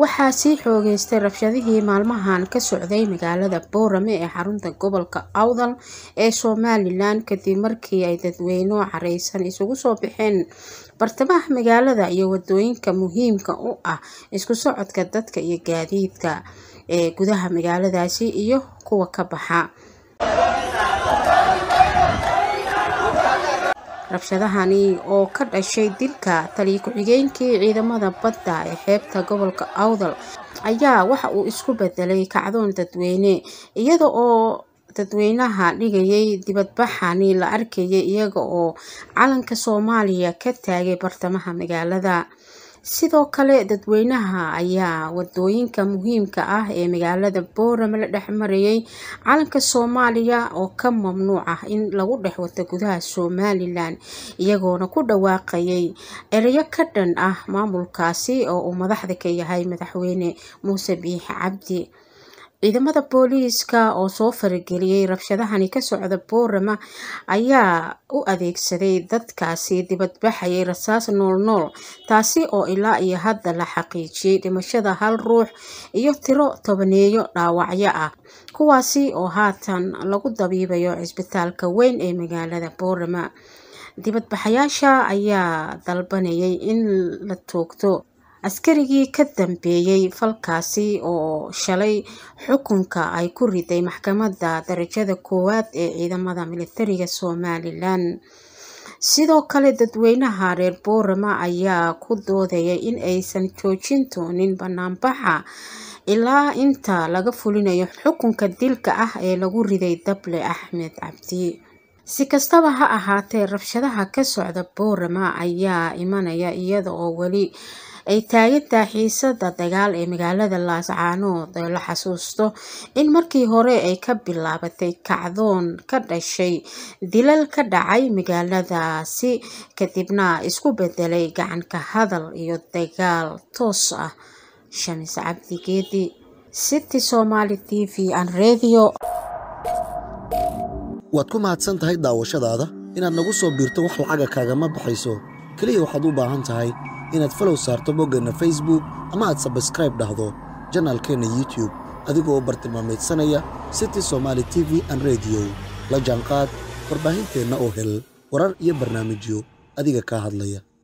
waxaa sii xoogeystay rabshadihii maalmahan ka socday magaalada boorame ee xarunta gobolka awdal ee somalilan kadib markii ay dadweyno careysan isugu soo baxeen bartamaha magaalada iyo wadooyinka muhiimka u ah isku socodka dadka iyo gaadiidka ee gudaha magaaladaasi iyo kuwa ka baxa rabshadahani oo ka dhashay dilka taliyo ku-xigeenkii ciidamada badda ee xeebta gobolka awdal ayaa waxa uu isku bedelay kacdoon dadweyne iyada oo dadweynaha dhigayay dibadbaxani la arkayay iyaga oo calanka soomaaliya ka taagay bartamaha magaalada sidoo kale dadweynaha ayaa wadooyinka muhiimka ah ee magaalada boorame la dhex marayay calanka soomaaliya oo ka mamnuuc ah in lagu dhex wato gudaha somalilan iyagoona ku dhawaaqayay ereyo ka dhan ah maamulkaasi oo uu madaxda ka yahay madaxweyne muuse biix cabdi ciidamada booliiska oo soo farageliyey rabshadahani ka socda boorama ayaa u adeegsaday dadkaasi dibadbaxayay rasaas noolnool taasi oo ilaa iyo hadda la xaqiijiyey dhimashada hal ruux iyo tiro tobaneeyo dhaawacyo ah kuwaasi oo haatan lagu dabiibayo cisbitaalka weyn ee magaalada boorama dibadbaxayaasha ayaa dalbanayay in la toogto askarigii ka dambeeyey falkaasi oo shalay xukunka ay ku riday maxkamadda darajada koowaad ee ciidamada militariga somalilan sidoo kale dadweynaha reer boorama ayaa ku doodaya in aysan joojin doonin banaanbaxa ilaa inta laga fulinayo xukunka dilka ah ee lagu riday dable axmed cabdi Si kastaba ha ahaatee, rabshadaha ka socda Boorama ayaa imanaya iyada oo weli ay taagantaa xiisada dagaal ee magaalada laascaanood la xasuusto in markii hore ay ka bilaabatay kacdoon ka dhashay dilal ka dhacay magaaladaasi kadibna isku bedelay gacanka hadal iyo dagaal toos ah shamiis cabdi geedi city somaali t v an radio waad ku mahadsan tahay daawashadaada inaad nagu soo biirto wax lacaga kaagama baxayso keliya waxaad u baahan tahay inaad falow saarto boggeenna facebook ama aad sabskraib dhahdo janaalkeenna youtube adigoo bartilmaameedsanaya city somaali t v an rediyo la jaanqaad warbaahinteenna oo hel warar iyo barnaamijyo adiga kaa hadlaya